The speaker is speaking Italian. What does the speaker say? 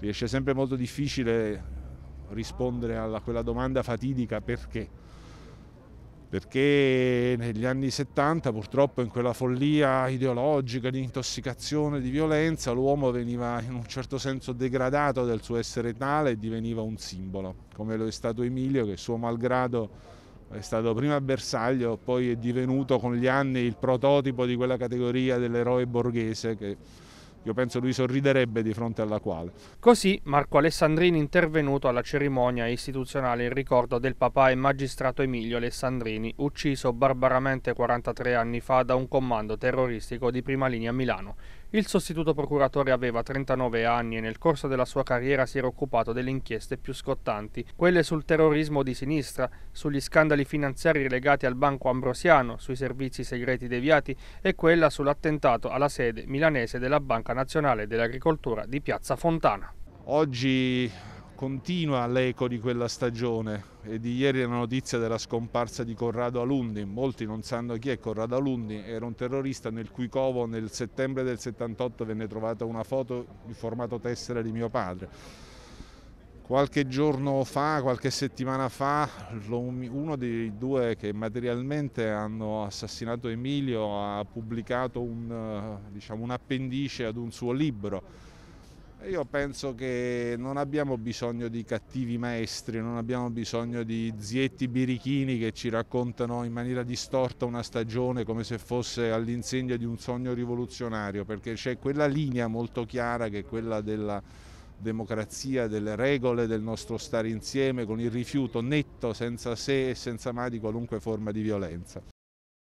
riesce sempre molto difficile rispondere a quella domanda fatidica perché. Perché negli anni 70 purtroppo in quella follia ideologica di intossicazione, di violenza, l'uomo veniva in un certo senso degradato del suo essere tale e diveniva un simbolo, come lo è stato Emilio che suo malgrado è stato prima bersaglio, poi è divenuto con gli anni il prototipo di quella categoria dell'eroe borghese che io penso lui sorriderebbe di fronte alla quale. Così Marco Alessandrini intervenuto alla cerimonia istituzionale in ricordo del papà e magistrato Emilio Alessandrini, ucciso barbaramente 43 anni fa da un comando terroristico di prima linea a Milano. Il sostituto procuratore aveva 39 anni e nel corso della sua carriera si era occupato delle inchieste più scottanti, quelle sul terrorismo di sinistra, sugli scandali finanziari legati al Banco Ambrosiano, sui servizi segreti deviati e quella sull'attentato alla sede milanese della Banca Nazionale dell'Agricoltura di Piazza Fontana. Oggi continua l'eco di quella stagione e di ieri la notizia della scomparsa di Corrado Alundi, molti non sanno chi è Corrado Alundi, era un terrorista nel cui covo nel settembre del 78 venne trovata una foto in formato tessera di mio padre. Qualche giorno fa, qualche settimana fa, uno dei due che materialmente hanno assassinato Emilio ha pubblicato un, diciamo, un appendice ad un suo libro io penso che non abbiamo bisogno di cattivi maestri, non abbiamo bisogno di zietti birichini che ci raccontano in maniera distorta una stagione come se fosse all'insegna di un sogno rivoluzionario, perché c'è quella linea molto chiara che è quella della democrazia, delle regole, del nostro stare insieme con il rifiuto netto, senza se e senza ma di qualunque forma di violenza.